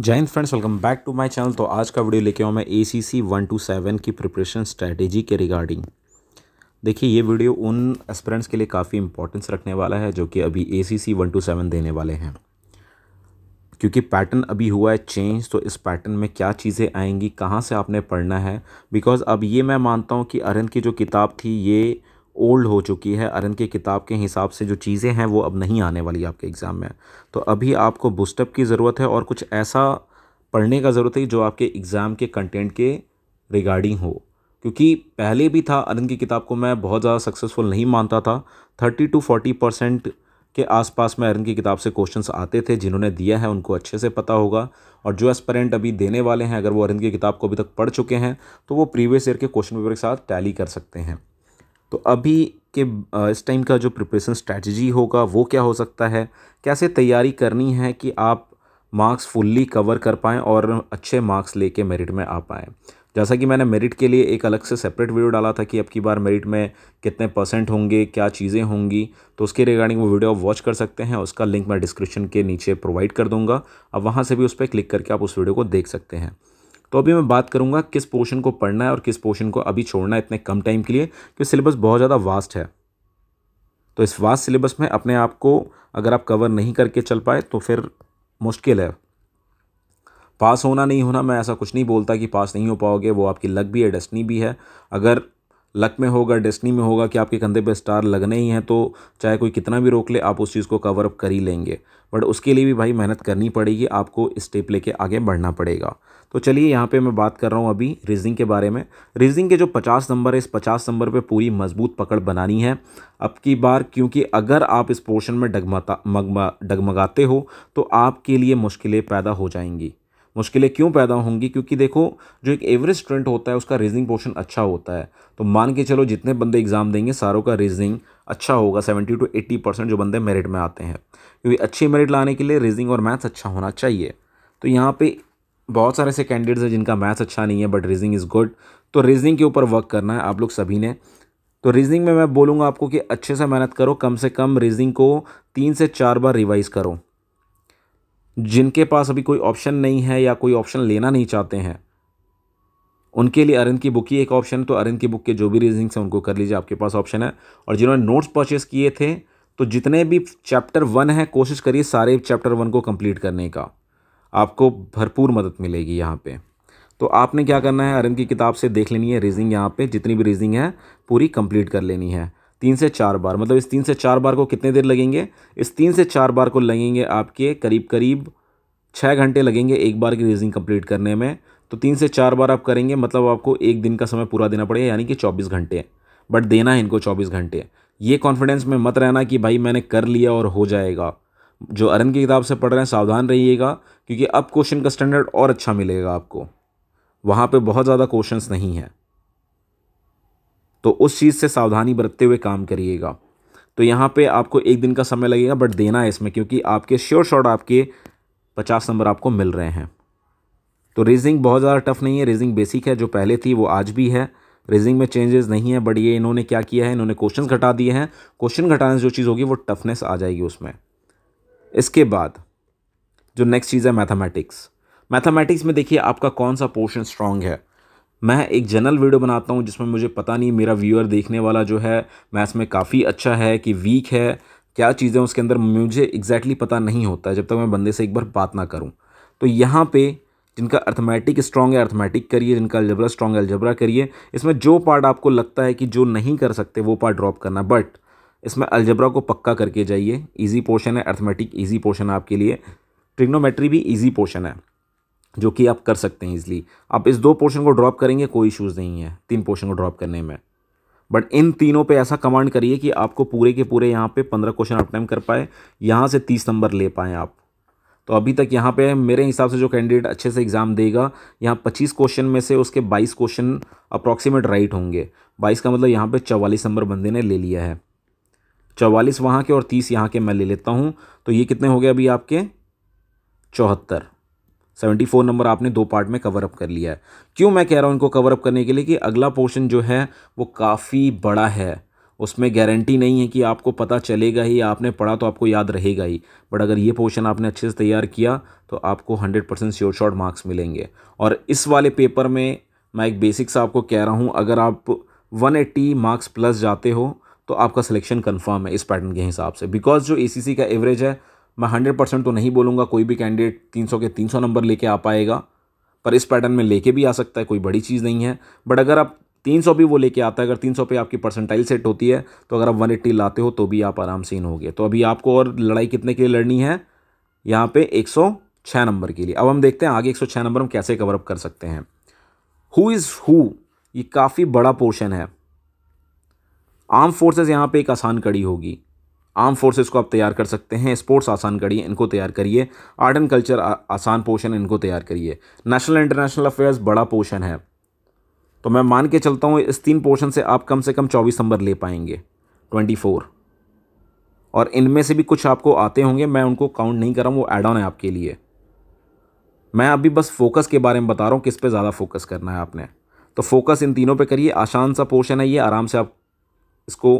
जय हिंद friends welcome back to my channel तो आज का वीडियो लेके आऊँ मैं A C C one two seven की प्रिपरेशन स्ट्रैटेजी के रिगार्डिंग देखिए ये वीडियो उन एस्परेंट्स के लिए काफ़ी इंपॉर्टेंस रखने वाला है जो कि अभी A C C one two seven देने वाले हैं क्योंकि पैटर्न अभी हुआ है चेंज तो इस पैटर्न में क्या चीज़ें आएंगी कहाँ से आपने पढ़ना है बिकॉज़ अब ये मैं मानता हूँ कि अरिंद की जो किताब थी ये ओल्ड हो चुकी है अरन की किताब के हिसाब से जो चीज़ें हैं वो अब नहीं आने वाली आपके एग्ज़ाम में तो अभी आपको बुस्टअप की ज़रूरत है और कुछ ऐसा पढ़ने का ज़रूरत है जो आपके एग्ज़ाम के कंटेंट के रिगार्डिंग हो क्योंकि पहले भी था अरन की किताब को मैं बहुत ज़्यादा सक्सेसफुल नहीं मानता था थर्टी टू फोर्टी परसेंट के आसपास में अरन की किताब से क्वेश्चंस आते थे जिन्होंने दिया है उनको अच्छे से पता होगा और जो एस्परेंट अभी देने वाले हैं अगर वो अरन की किताब को अभी तक पढ़ चुके हैं तो वो प्रीवियस ईयर के क्वेश्चन पेपर के साथ टैली कर सकते हैं तो अभी के इस टाइम का जो प्रिपरेशन स्ट्रैटी होगा वो क्या हो सकता है कैसे तैयारी करनी है कि आप मार्क्स फुल्ली कवर कर पाएँ और अच्छे मार्क्स लेके मेरिट में आ पाएँ जैसा कि मैंने मेरिट के लिए एक अलग से सेपरेट वीडियो डाला था कि अब की बार मेरिट में कितने परसेंट होंगे क्या चीज़ें होंगी तो उसके रिगार्डिंग वो वीडियो आप वॉच कर सकते हैं उसका लिंक मैं डिस्क्रिप्शन के नीचे प्रोवाइड कर दूंगा अब वहाँ से भी उस पर क्लिक करके आप उस वीडियो को देख सकते हैं तो अभी मैं बात करूँगा किस पोर्शन को पढ़ना है और किस पोर्शन को अभी छोड़ना है इतने कम टाइम के लिए क्योंकि सिलेबस बहुत ज़्यादा वास्ट है तो इस वास्ट सिलेबस में अपने आप को अगर आप कवर नहीं करके चल पाए तो फिर मुश्किल है पास होना नहीं होना मैं ऐसा कुछ नहीं बोलता कि पास नहीं हो पाओगे वो आपकी लक भी है डेस्टनी भी है अगर लक में होगा डेस्टनी में होगा कि आपके कंधे पे स्टार लगने ही हैं तो चाहे कोई कितना भी रोक ले आप उस चीज़ को कवर अप कर ही लेंगे बट उसके लिए भी भाई मेहनत करनी पड़ेगी आपको स्टेप लेके आगे बढ़ना पड़ेगा तो चलिए यहाँ पे मैं बात कर रहा हूँ अभी रीजनिंग के बारे में रीजनिंग के जो पचास नंबर है इस पचास नंबर पर पूरी मजबूत पकड़ बनानी है अब की बार क्योंकि अगर आप इस पोर्शन में डगमता डगमगाते हो तो आपके लिए मुश्किलें पैदा हो जाएंगी मुश्किलें क्यों पैदा होंगी क्योंकि देखो जो एक एवरेज स्टूडेंट होता है उसका रीजनिंग पोर्शन अच्छा होता है तो मान के चलो जितने बंदे एग्ज़ाम देंगे सारों का रीजनिंग अच्छा होगा सेवेंटी टू एट्टी परसेंट जो बंदे मेरिट में आते हैं क्योंकि अच्छी मेरिट लाने के लिए रीजनिंग और मैथ्स अच्छा होना चाहिए तो यहाँ पर बहुत सारे ऐसे कैंडिडेट्स हैं जिनका मैथ्स अच्छा नहीं है बट रीजनिंग इज़ गुड तो रीजनिंग के ऊपर वर्क करना है आप लोग सभी ने तो रीजनिंग में मैं बोलूँगा आपको कि अच्छे से मेहनत करो कम से कम रीजनिंग को तीन से चार बार रिवाइज़ करो जिनके पास अभी कोई ऑप्शन नहीं है या कोई ऑप्शन लेना नहीं चाहते हैं उनके लिए अरिंद की बुक ही एक ऑप्शन तो अरिंद की बुक के जो भी रीजनिंग्स हैं उनको कर लीजिए आपके पास ऑप्शन है और जिन्होंने नोट्स परचेस किए थे तो जितने भी चैप्टर वन है कोशिश करिए सारे चैप्टर वन को कंप्लीट करने का आपको भरपूर मदद मिलेगी यहाँ पे तो आपने क्या करना है अरिंद की किताब से देख लेनी है रीजनिंग यहाँ पे जितनी भी रीजनिंग है पूरी कंप्लीट कर लेनी है तीन से चार बार मतलब इस तीन से चार बार को कितने देर लगेंगे इस तीन से चार बार को लगेंगे आपके करीब करीब छः घंटे लगेंगे एक बार की रेजिंग कंप्लीट करने में तो तीन से चार बार आप करेंगे मतलब आपको एक दिन का समय पूरा देना पड़ेगा यानी कि चौबीस घंटे बट देना है इनको चौबीस घंटे ये कॉन्फिडेंस में मत रहना कि भाई मैंने कर लिया और हो जाएगा जो अरन की किताब से पढ़ रहे हैं सावधान रहिएगा क्योंकि अब क्वेश्चन का स्टैंडर्ड और अच्छा मिलेगा आपको वहाँ पे बहुत ज़्यादा क्वेश्चंस नहीं हैं तो उस चीज़ से सावधानी बरतते हुए काम करिएगा तो यहाँ पे आपको एक दिन का समय लगेगा बट देना है इसमें क्योंकि आपके श्योर शॉट आपके पचास नंबर आपको मिल रहे हैं तो रेजिंग बहुत ज़्यादा टफ नहीं है रेजिंग बेसिक है जो पहले थी वो आज भी है रेजिंग में चेंजेस नहीं है बट ये इन्होंने क्या किया है इन्होंने क्वेश्चन घटा दिए हैं क्वेश्चन घटाने से जो चीज़ होगी वो टफनेस आ जाएगी उसमें इसके बाद जो नेक्स्ट चीज़ है मैथमेटिक्स मैथमेटिक्स में देखिए आपका कौन सा पोर्शन स्ट्रांग है मैं एक जनरल वीडियो बनाता हूँ जिसमें मुझे पता नहीं मेरा व्यूअर देखने वाला जो है मैथ्स में काफ़ी अच्छा है कि वीक है क्या चीज़ें उसके अंदर मुझे एग्जैक्टली पता नहीं होता है जब तक मैं बंदे से एक बार बात ना करूँ तो यहाँ पे जिनका अर्थमेटिक स्ट्रॉन्ग है अर्थमेटिक करिए जिनका अल्जबरा स्ट्रॉन्ग है अल्जबरा करिए इसमें जो पार्ट आपको लगता है कि जो नहीं कर सकते वो पार्ट ड्रॉप करना बट इसमें अल्जबरा को पक्का करके जाइए ईजी पोर्शन है अर्थमेटिक ईजी पोर्शन है आपके लिए ट्रिग्नोमेट्री भी ईजी पोर्शन है जो कि आप कर सकते हैं इजली आप इस दो पोर्शन को ड्रॉप करेंगे कोई इशूज़ नहीं है तीन पोर्शन को ड्रॉप करने में बट इन तीनों पे ऐसा कमांड करिए कि आपको पूरे के पूरे यहाँ पे पंद्रह क्वेश्चन आप टाइम कर पाए यहाँ से तीस नंबर ले पाएँ आप तो अभी तक यहाँ पे मेरे हिसाब से जो कैंडिडेट अच्छे से एग्ज़ाम देगा यहाँ पच्चीस क्वेश्चन में से उसके बाईस क्वेश्चन अप्रॉक्सीमेट राइट होंगे बाईस का मतलब यहाँ पर चवालीस नंबर बंदे ने ले लिया है चवालीस वहाँ के और तीस यहाँ के मैं ले लेता हूँ तो ये कितने हो गए अभी आपके चौहत्तर सेवेंटी फोर नंबर आपने दो पार्ट में कवर अप कर लिया है क्यों मैं कह रहा हूँ इनको कवर अप करने के लिए कि अगला पोर्शन जो है वो काफ़ी बड़ा है उसमें गारंटी नहीं है कि आपको पता चलेगा ही आपने पढ़ा तो आपको याद रहेगा ही बट अगर ये पोर्शन आपने अच्छे से तैयार किया तो आपको hundred percent sure short marks मिलेंगे और इस वाले पेपर में मैं एक बेसिक्स आपको कह रहा हूँ अगर आप वन एट्टी मार्क्स प्लस जाते हो तो आपका सिलेक्शन कन्फर्म है इस पैटर्न के हिसाब से बिकॉज जो ए का एवरेज है मैं हंड्रेड परसेंट तो नहीं बोलूँगा कोई भी कैंडिडेट तीन सौ के तीन सौ नंबर लेके आ पाएगा पर इस पैटर्न में लेके भी आ सकता है कोई बड़ी चीज़ नहीं है बट अगर आप तीन सौ भी वो लेके आता है अगर तीन सौ पर आपकी परसेंटाइल सेट होती है तो अगर आप वन एट्टी लाते हो तो भी आप आराम से इन हो गए तो अभी आपको और लड़ाई कितने के लिए लड़नी है यहाँ पे एक सौ छः नंबर के लिए अब हम देखते हैं आगे एक सौ छः नंबर हम कैसे कवर अप कर सकते हैं हु इज़ हु ये काफ़ी बड़ा पोर्शन है आर्म फोर्सेज यहाँ पे एक आसान कड़ी होगी आर्म फोर्सेस को आप तैयार कर सकते हैं स्पोर्ट्स आसान करिए इनको तैयार करिए आर्ट एंड कल्चर आसान पोर्शन इनको तैयार करिए नेशनल इंटरनेशनल अफेयर्स बड़ा पोर्शन है तो मैं मान के चलता हूँ इस तीन पोर्शन से आप कम से कम चौबीस नंबर ले पाएंगे ट्वेंटी फोर और इनमें से भी कुछ आपको आते होंगे मैं उनको काउंट नहीं कर रहा हूँ वो एड ऑन है आपके लिए मैं अभी बस फोकस के बारे में बता रहा हूँ किस पे ज़्यादा फोकस करना है आपने तो फोकस इन तीनों पे करिए आसान सा पोर्शन है ये आराम से आप इसको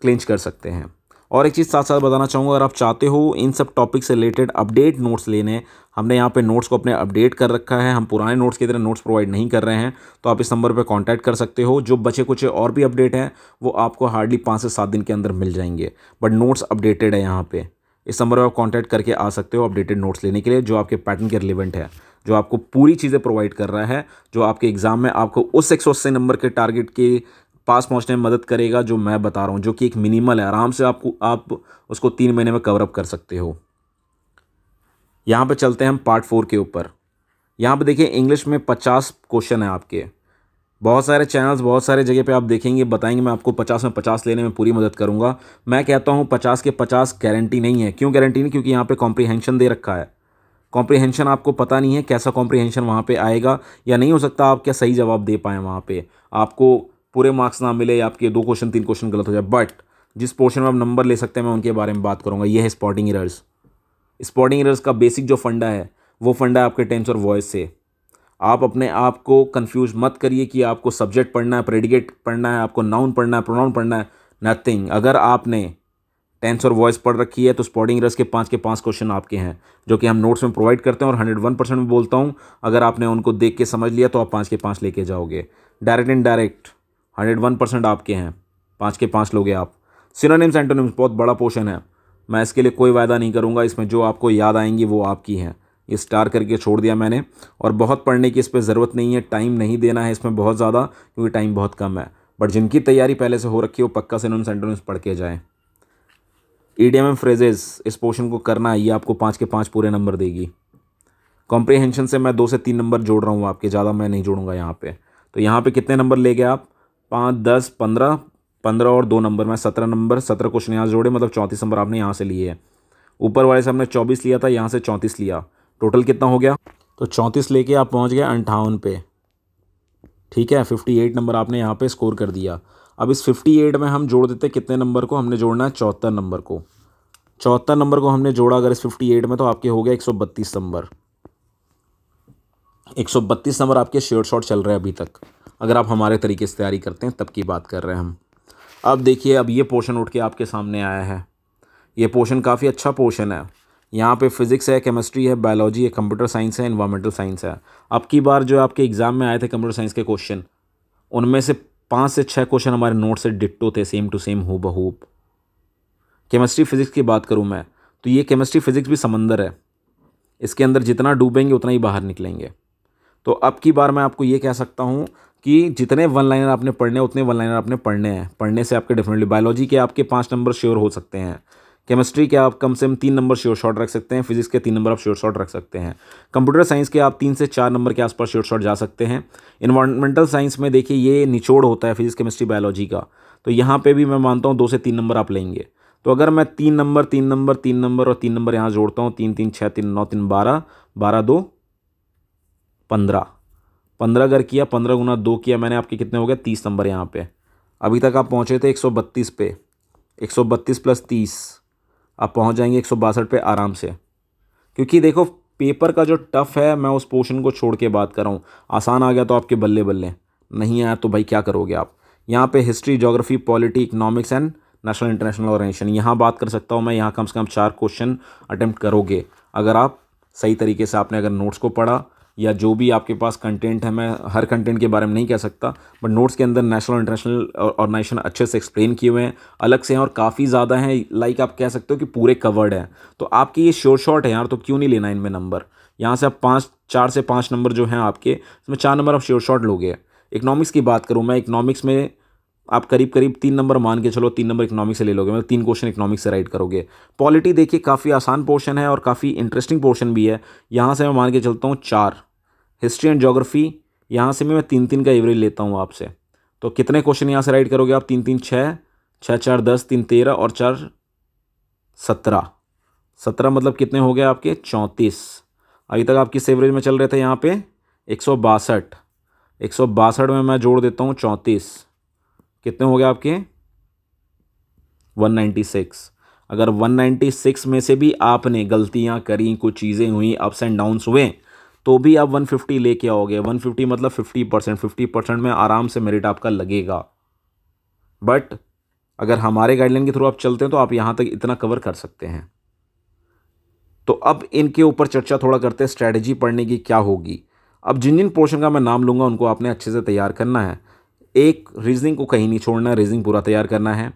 क्लिंच कर सकते हैं और एक चीज़ साथ साथ बताना चाहूँगा अगर आप चाहते हो इन सब टॉपिक से रिलेटेड अपडेट नोट्स लेने हमने यहाँ पे नोट्स को अपने अपडेट कर रखा है हम पुराने नोट्स की तरह नोट्स प्रोवाइड नहीं कर रहे हैं तो आप इस नंबर पे कांटेक्ट कर सकते हो जो बचे कुछ और भी अपडेट हैं वो आपको हार्डली पाँच से सात दिन के अंदर मिल जाएंगे बट नोट्स अपडेटेड है यहाँ पर इस नंबर पर आप कॉन्टैक्ट करके आ सकते हो अपडेटेड नोट्स लेने के लिए जो आपके पैटर्न के रिलेवेंट है जो आपको पूरी चीज़ें प्रोवाइड कर रहा है जो आपके एग्ज़ाम में आपको उस एक सौ अस्सी नंबर के टारगेट की पास पहुंचने में मदद करेगा जो मैं बता रहा हूँ जो कि एक मिनिमल है आराम से आपको आप उसको तीन महीने में कवरअप कर सकते हो यहाँ पर चलते हैं हम पार्ट फोर के ऊपर यहाँ पर देखिए इंग्लिश में पचास क्वेश्चन है आपके बहुत सारे चैनल्स बहुत सारे जगह पे आप देखेंगे बताएंगे मैं आपको पचास में पचास लेने में पूरी मदद करूँगा मैं कहता हूँ पचास के पचास गारंटी नहीं है क्यों गारंटी नहीं क्योंकि यहाँ पर कॉम्प्रीहेंशन दे रखा है कॉम्प्रीहेंशन आपको पता नहीं है कैसा कॉम्प्रीहेंशन वहाँ पे आएगा या नहीं हो सकता आप क्या सही जवाब दे पाएँ वहाँ पे आपको पूरे मार्क्स ना मिले या आपके दो क्वेश्चन तीन क्वेश्चन गलत हो जाए बट जिस पोर्शन में आप नंबर ले सकते हैं मैं उनके बारे में बात करूँगा यह है स्पॉटिंग इरर्स स्पॉटिंग इरर्स का बेसिक जो फंडा है वो फंडा है आपके टेंस और वॉइस से आप अपने आप को कन्फ्यूज मत करिए कि आपको सब्जेक्ट पढ़ना है प्रेडिकेट पढ़ना है आपको नाउन पढ़ना है प्रोनाउन पढ़ना है नथिंग अगर आपने टेंस और वॉइस पढ़ रखी है तो स्पॉटिंग इरर्स के पाँच के पाँच क्वेश्चन आपके हैं जो कि हम नोट्स में प्रोवाइड करते हैं और हंड्रेड वन परसेंट में बोलता हूँ अगर आपने उनको देख के समझ लिया तो आप पाँच के पाँच लेके जाओगे direct and direct hundred one percent आपके हैं पाँच के पाँच लोगे आप सिनोनिम्स एंटोनिम्स बहुत बड़ा पोर्शन है मैं इसके लिए कोई वायदा नहीं करूँगा इसमें जो आपको याद आएंगी वो आपकी हैं ये स्टार करके छोड़ दिया मैंने और बहुत पढ़ने की इस पर ज़रूरत नहीं है टाइम नहीं देना है इसमें बहुत ज़्यादा क्योंकि टाइम बहुत कम है बट जिनकी तैयारी पहले से हो रखी हो पक्का सिनोनिम्स एंटोनिम्स पढ़ के जाएँ E D M M phrases इस पोर्शन को करना है ये आपको पाँच के पाँच पूरे नंबर देगी कॉम्प्रीहेंशन से मैं दो से तीन नंबर जोड़ रहा हूँ आपके ज़्यादा मैं नहीं जोड़ूंगा यहाँ पे तो यहाँ पे कितने नंबर ले गए आप पाँच दस पंद्रह पंद्रह और दो नंबर में सत्रह नंबर सत्रह क्वेश्चन यहाँ जोड़े मतलब चौंतीस नंबर आपने यहाँ से लिए है ऊपर वाले से हमने चौबीस लिया था यहाँ से चौंतीस लिया टोटल कितना हो गया तो चौंतीस लेके आप पहुँच गए अंठावन पे ठीक है फिफ्टी एट नंबर आपने यहाँ पे स्कोर कर दिया अब इस फिफ्टी एट में हम जोड़ देते कितने नंबर को हमने जोड़ना है चौहत्तर नंबर को चौहत्तर नंबर को हमने जोड़ा अगर इस फिफ्टी एट में तो आपके हो गया एक सौ बत्तीस नंबर एक सौ बत्तीस नंबर आपके शेयर शॉट चल रहे हैं अभी तक अगर आप हमारे तरीके से तैयारी करते हैं तब की बात कर रहे हैं हम अब देखिए अब ये पोर्शन उठ के आपके सामने आया है ये पोर्शन काफ़ी अच्छा पोर्शन है यहाँ पे फिज़िक्स है केमिस्ट्री है बायोलॉजी है कंप्यूटर साइंस है इन्वायरमेंटल साइंस है अब की बार जो आपके एग्ज़ाम में आए थे कंप्यूटर साइंस के क्वेश्चन उनमें से पाँच से छः क्वेश्चन हमारे नोट से डिट्टो थे सेम टू सेम हो बहूब केमिस्ट्री फिज़िक्स की बात करूँ मैं तो ये केमिस्ट्री फिज़िक्स भी समंदर है इसके अंदर जितना डूबेंगे उतना ही बाहर निकलेंगे तो अब की बार मैं आपको ये कह सकता हूँ कि जितने वन लाइनर आपने पढ़ने उतने वन लाइनर आपने पढ़ने हैं पढ़ने से आपके डेफिनेटली बायोलॉजी के आपके पाँच नंबर श्योर हो सकते हैं केमिस्ट्री के आप कम से कम तीन नंबर श्योर शॉट रख सकते हैं फिजिक्स के तीन नंबर आप श्योर शॉट रख सकते हैं कंप्यूटर साइंस के आप तीन से चार नंबर के आसपास श्योर शॉट जा सकते हैं इन्वायरमेंटल साइंस में देखिए ये निचोड़ होता है फिजिक्स केमिस्ट्री बायोलॉजी का तो यहाँ पे भी मैं मानता हूँ दो से तीन नंबर आप लेंगे तो अगर मैं तीन नंबर तीन नंबर तीन नंबर और तीन नंबर यहाँ जोड़ता हूँ तीन तीन छः तीन नौ तीन बारह बारह दो पंद्रह पंद्रह अगर किया पंद्रह गुना दो किया मैंने आपके कितने हो गए तीस नंबर यहाँ पे अभी तक आप पहुँचे थे एक सौ बत्तीस पे एक सौ बत्तीस प्लस तीस आप पहुँच जाएंगे एक सौ बासठ पे आराम से क्योंकि देखो पेपर का जो टफ है मैं उस पोर्शन को छोड़ के बात कर रहा हूँ आसान आ गया तो आपके बल्ले बल्ले नहीं आया तो भाई क्या करोगे आप यहाँ पे history geography polity economics and national international organisation यहाँ बात कर सकता हूँ मैं यहाँ कम से कम चार क्वेश्चन अटैम्प्ट करोगे अगर आप सही तरीके से आपने अगर नोट्स को पढ़ा या जो भी आपके पास कंटेंट है मैं हर कंटेंट के बारे में नहीं कह सकता बट नोट्स के अंदर नेशनल इंटरनेशनल ऑर्गनाइजेशन अच्छे से एक्सप्लेन किए हुए हैं अलग से हैं और काफ़ी ज़्यादा हैं लाइक आप कह सकते हो कि पूरे कवर्ड हैं तो आपके ये श्योर शॉट है यार तो क्यों नहीं लेना इनमें नंबर यहाँ से आप पाँच चार से पाँच नंबर जो हैं आपके इसमें चार नंबर आप श्योर शॉट लोगे इकनॉमिक्स की बात करूँ मैं इकनॉमिक्स में आप करीब करीब तीन नंबर मान के चलो तीन नंबर इकोनॉमिक से ले लोगे मतलब तीन क्वेश्चन इकोनॉमिक से राइट करोगे पॉलिटी देखिए काफ़ी आसान पोर्शन है और काफ़ी इंटरेस्टिंग पोर्शन भी है यहाँ से मैं मान के चलता हूँ चार हिस्ट्री एंड जोग्राफी यहाँ से मैं तीन तीन का एवरेज लेता हूँ आपसे तो कितने क्वेश्चन यहाँ से राइट करोगे आप तीन तीन छः छः चार दस तीन तेरह और चार सत्रह सत्रह मतलब कितने हो गए आपके चौंतीस अभी तक आप किस एवरेज में चल रहे थे यहाँ पे एक सौ बासठ एक सौ बासठ में मैं जोड़ देता हूँ चौंतीस कितने हो गए आपके 196 अगर 196 में से भी आपने गलतियां करी कुछ चीज़ें हुई अप्स एंड डाउन्स हुए तो भी आप 150 लेके आओगे 150 मतलब 50 परसेंट फिफ्टी परसेंट में आराम से मेरिट आपका लगेगा बट अगर हमारे गाइडलाइन के थ्रू आप चलते हैं तो आप यहाँ तक इतना कवर कर सकते हैं तो अब इनके ऊपर चर्चा थोड़ा करते हैं स्ट्रैटेजी पढ़ने की क्या होगी अब जिन जिन पोर्शन का मैं नाम लूँगा उनको आपने अच्छे से तैयार करना है एक रीजनिंग को कहीं नहीं छोड़ना रीजनिंग पूरा तैयार करना है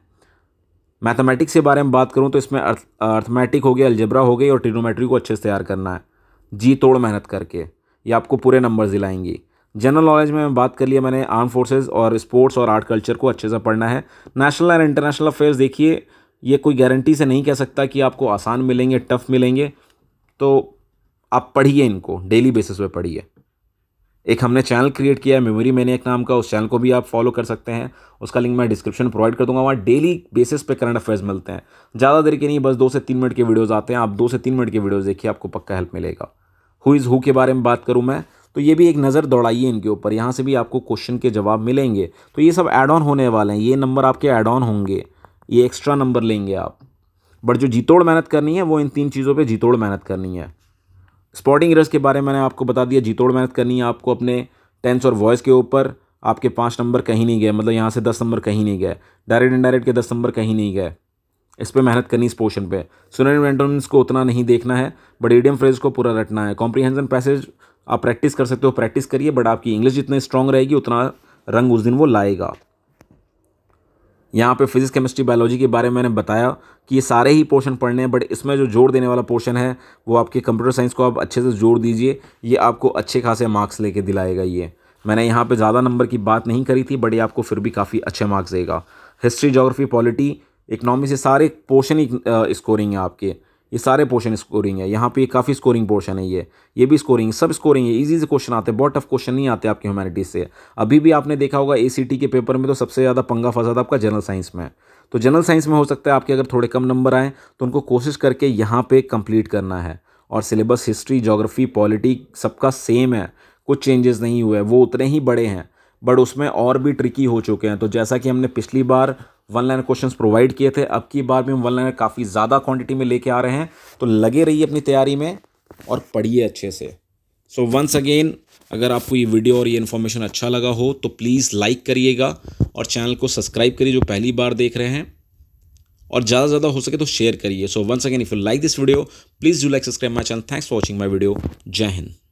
मैथमेटिक्स के बारे में बात करूँ तो इसमें अर्थमेटिक हो गया अल्जबरा हो गई और ट्रिनोमेट्री को अच्छे से तैयार करना है जी तोड़ मेहनत करके ये आपको पूरे नंबर दिलाएंगी जनरल नॉलेज में बात कर लिया मैंने आर्म फोर्सेज और स्पोर्ट्स और आर्ट कल्चर को अच्छे से पढ़ना है नेशनल एंड इंटरनेशनल अफेयर्स देखिए ये कोई गारंटी से नहीं कह सकता कि आपको आसान मिलेंगे टफ मिलेंगे तो आप पढ़िए इनको डेली बेसिस पे पढ़िए एक हमने चैनल क्रिएट किया है मेमोरी मैंने एक नाम का उस चैनल को भी आप फॉलो कर सकते हैं उसका लिंक मैं डिस्क्रिप्शन प्रोवाइड कर दूंगा वहाँ डेली बेसिस पे करंट अफेयर्स मिलते हैं ज़्यादा देर के नहीं बस दो से तीन मिनट के वीडियोज़ आते हैं आप दो से तीन मिनट के वीडियोज़ देखिए आपको पक्का हेल्प मिलेगा हु इज़ हु के बारे में बात करूँ मैं तो ये भी एक नज़र दौड़ाइए इनके ऊपर यहाँ से भी आपको क्वेश्चन के जवाब मिलेंगे तो ये सब एड ऑन होने वाले हैं ये नंबर आपके एड ऑन होंगे ये एक्स्ट्रा नंबर लेंगे आप बट जो जीतोड़ मेहनत करनी है वो इन तीन चीज़ों पर जीतोड़ मेहनत करनी है स्पॉटिंग रस के बारे में मैंने आपको बता दिया जीतोड़ मेहनत करनी है आपको अपने टेंस और वॉइस के ऊपर आपके पाँच नंबर कहीं नहीं गए मतलब यहाँ से दस नंबर कहीं नहीं गए डायरेक्ट इंडायरेक्ट के दस नंबर कहीं नहीं गए इस पर मेहनत करनी इस पोर्शन पर सुनर एंटोनिम्स को उतना नहीं देखना है बट एडियम फ्रेज को पूरा रटना है कॉम्प्रीहेंशन पैसेज आप प्रैक्टिस कर सकते हो प्रैक्टिस करिए बट आपकी इंग्लिश जितनी स्ट्रांग रहेगी उतना रंग उस दिन वो लाएगा यहाँ पे फिजिक्स केमिस्ट्री बायोलॉजी के बारे में मैंने बताया कि ये सारे ही पोर्शन पढ़ने हैं बट इसमें जो जोर देने वाला पोर्शन है वो आपके कंप्यूटर साइंस को आप अच्छे से जोड़ दीजिए ये आपको अच्छे खासे मार्क्स लेके दिलाएगा ये मैंने यहाँ पे ज़्यादा नंबर की बात नहीं करी थी बट ये आपको फिर भी काफ़ी अच्छे मार्क्स देगा हिस्ट्री जोग्राफी पॉलिटी इकनॉमी से सारे पोर्शन ही स्कोरिंग है आपके ये सारे पोर्शन स्कोरिंग है यहाँ पे काफ़ी स्कोरिंग पोर्शन है ये ये भी स्कोरिंग सब स्कोरिंग है इजी से क्वेश्चन आते हैं बहुत टफ क्वेश्चन नहीं आते आपके ह्यूमैनिटीज से अभी भी आपने देखा होगा ए के पेपर में तो सबसे ज़्यादा पंगा फंसा था आपका जनरल साइंस में तो जनरल साइंस में हो सकता है आपके अगर थोड़े कम नंबर आएँ तो उनको कोशिश करके यहाँ पर कंप्लीट करना है और सिलेबस हिस्ट्री जोग्राफी पॉलिटिक सबका सेम है कुछ चेंजेस नहीं हुए वो उतने ही बड़े हैं बट उसमें और भी ट्रिकी हो चुके हैं तो जैसा कि हमने पिछली बार वन लाइन क्वेश्चंस प्रोवाइड किए थे अब की बार भी हम वन लाइन काफ़ी ज़्यादा क्वांटिटी में लेके आ रहे हैं तो लगे रहिए अपनी तैयारी में और पढ़िए अच्छे से सो वंस अगेन अगर आपको ये वीडियो और ये इन्फॉर्मेशन अच्छा लगा हो तो प्लीज़ लाइक करिएगा और चैनल को सब्सक्राइब करिए जो पहली बार देख रहे हैं और ज़्यादा से ज़्यादा हो सके तो शेयर करिए so once again if you like this video please do like subscribe my channel thanks for watching my video जय हिंद